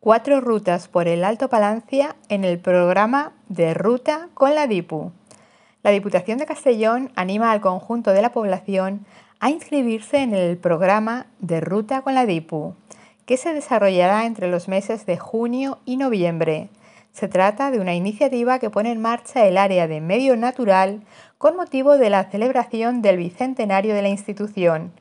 cuatro rutas por el Alto Palancia en el programa de Ruta con la DIPU. La Diputación de Castellón anima al conjunto de la población a inscribirse en el programa de Ruta con la DIPU, que se desarrollará entre los meses de junio y noviembre. Se trata de una iniciativa que pone en marcha el área de medio natural con motivo de la celebración del bicentenario de la institución,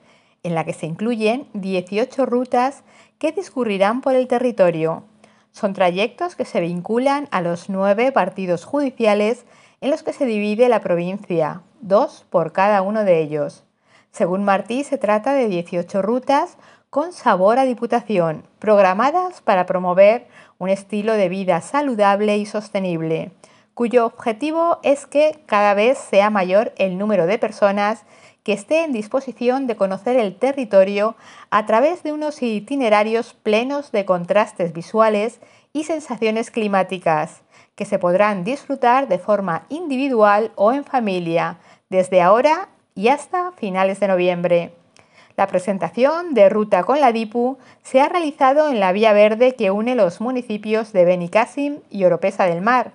en la que se incluyen 18 rutas que discurrirán por el territorio. Son trayectos que se vinculan a los nueve partidos judiciales en los que se divide la provincia, dos por cada uno de ellos. Según Martí, se trata de 18 rutas con sabor a diputación, programadas para promover un estilo de vida saludable y sostenible cuyo objetivo es que cada vez sea mayor el número de personas que esté en disposición de conocer el territorio a través de unos itinerarios plenos de contrastes visuales y sensaciones climáticas, que se podrán disfrutar de forma individual o en familia, desde ahora y hasta finales de noviembre. La presentación de Ruta con la DIPU se ha realizado en la vía verde que une los municipios de Benicassim y Oropesa del Mar,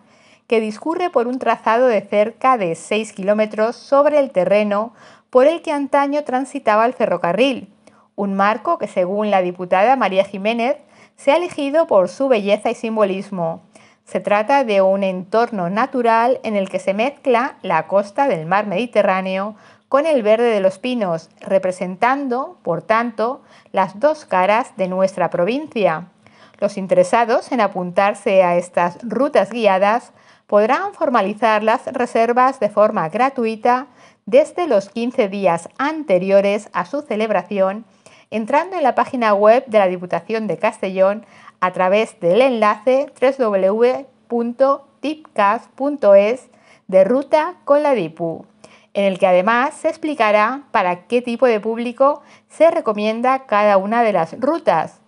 que discurre por un trazado de cerca de 6 kilómetros sobre el terreno por el que antaño transitaba el ferrocarril, un marco que según la diputada María Jiménez se ha elegido por su belleza y simbolismo. Se trata de un entorno natural en el que se mezcla la costa del mar Mediterráneo con el verde de los pinos, representando, por tanto, las dos caras de nuestra provincia. Los interesados en apuntarse a estas rutas guiadas podrán formalizar las reservas de forma gratuita desde los 15 días anteriores a su celebración, entrando en la página web de la Diputación de Castellón a través del enlace www.tipcast.es de ruta con la DIPU, en el que además se explicará para qué tipo de público se recomienda cada una de las rutas.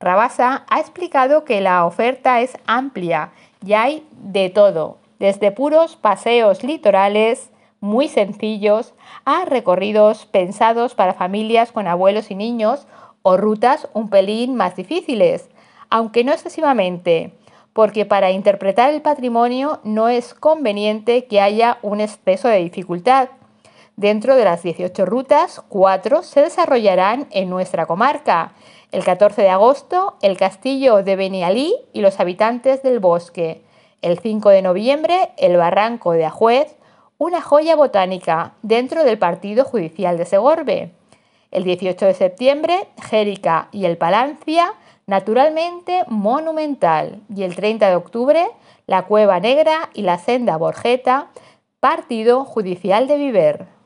Rabasa ha explicado que la oferta es amplia y hay de todo, desde puros paseos litorales muy sencillos a recorridos pensados para familias con abuelos y niños o rutas un pelín más difíciles, aunque no excesivamente, porque para interpretar el patrimonio no es conveniente que haya un exceso de dificultad, Dentro de las 18 rutas, 4 se desarrollarán en nuestra comarca. El 14 de agosto, el castillo de Benialí y los habitantes del bosque. El 5 de noviembre, el barranco de Ajuez, una joya botánica dentro del partido judicial de Segorbe. El 18 de septiembre, Jérica y el Palancia, naturalmente monumental. Y el 30 de octubre, la Cueva Negra y la Senda Borgeta, partido judicial de Viver.